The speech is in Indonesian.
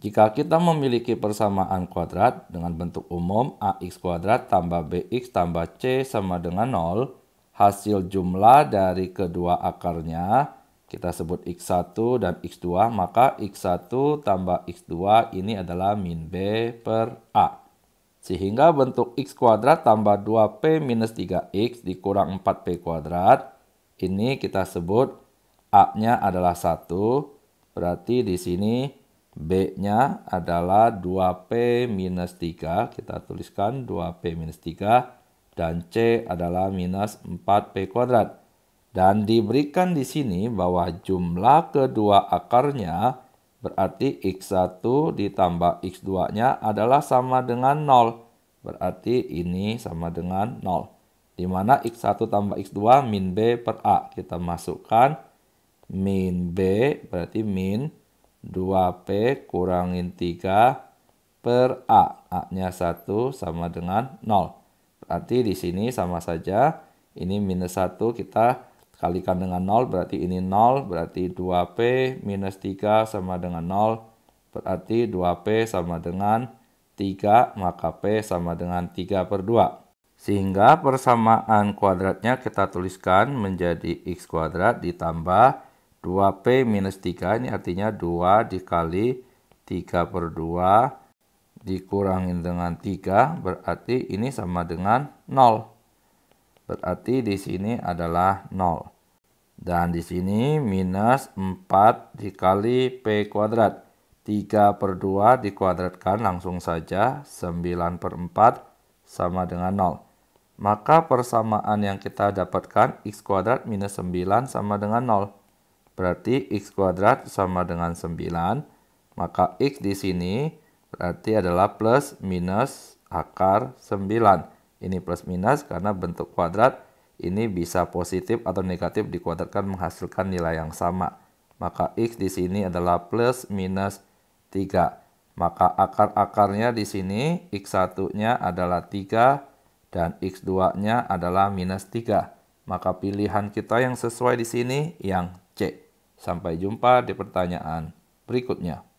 Jika kita memiliki persamaan kuadrat dengan bentuk umum AX kuadrat tambah BX tambah C sama dengan 0, hasil jumlah dari kedua akarnya kita sebut X1 dan X2, maka X1 tambah X2 ini adalah min B per A. Sehingga bentuk X kuadrat tambah 2P minus 3X dikurang 4P kuadrat, ini kita sebut A-nya adalah 1, berarti di sini B-nya adalah 2P minus 3. Kita tuliskan 2P minus 3. Dan C adalah minus 4P kuadrat. Dan diberikan di sini bahwa jumlah kedua akarnya berarti X1 ditambah X2-nya adalah sama dengan 0. Berarti ini sama dengan 0. Di mana X1 tambah X2 min B per A. Kita masukkan min B berarti min 2P kurangin 3 per A. A-nya 1 sama dengan 0. Berarti di sini sama saja. Ini minus 1 kita kalikan dengan 0. Berarti ini 0. Berarti 2P minus 3 sama dengan 0. Berarti 2P sama dengan 3. Maka P sama dengan 3 per 2. Sehingga persamaan kuadratnya kita tuliskan menjadi x kuadrat ditambah 2P minus 3 ini artinya 2 dikali 3 per 2 dikurangin dengan 3 berarti ini sama dengan 0. Berarti di sini adalah 0. Dan di sini minus 4 dikali P kuadrat. 3 per 2 dikuadratkan langsung saja 9 per 4 sama dengan 0. Maka persamaan yang kita dapatkan x kuadrat minus 9 sama dengan 0. Berarti x kuadrat sama dengan 9. Maka x di sini berarti adalah plus minus akar 9. Ini plus minus karena bentuk kuadrat ini bisa positif atau negatif dikuadratkan menghasilkan nilai yang sama. Maka x di sini adalah plus minus 3. Maka akar-akarnya di sini x1-nya adalah 3 dan x2-nya adalah minus 3. Maka pilihan kita yang sesuai di sini yang C. Sampai jumpa di pertanyaan berikutnya.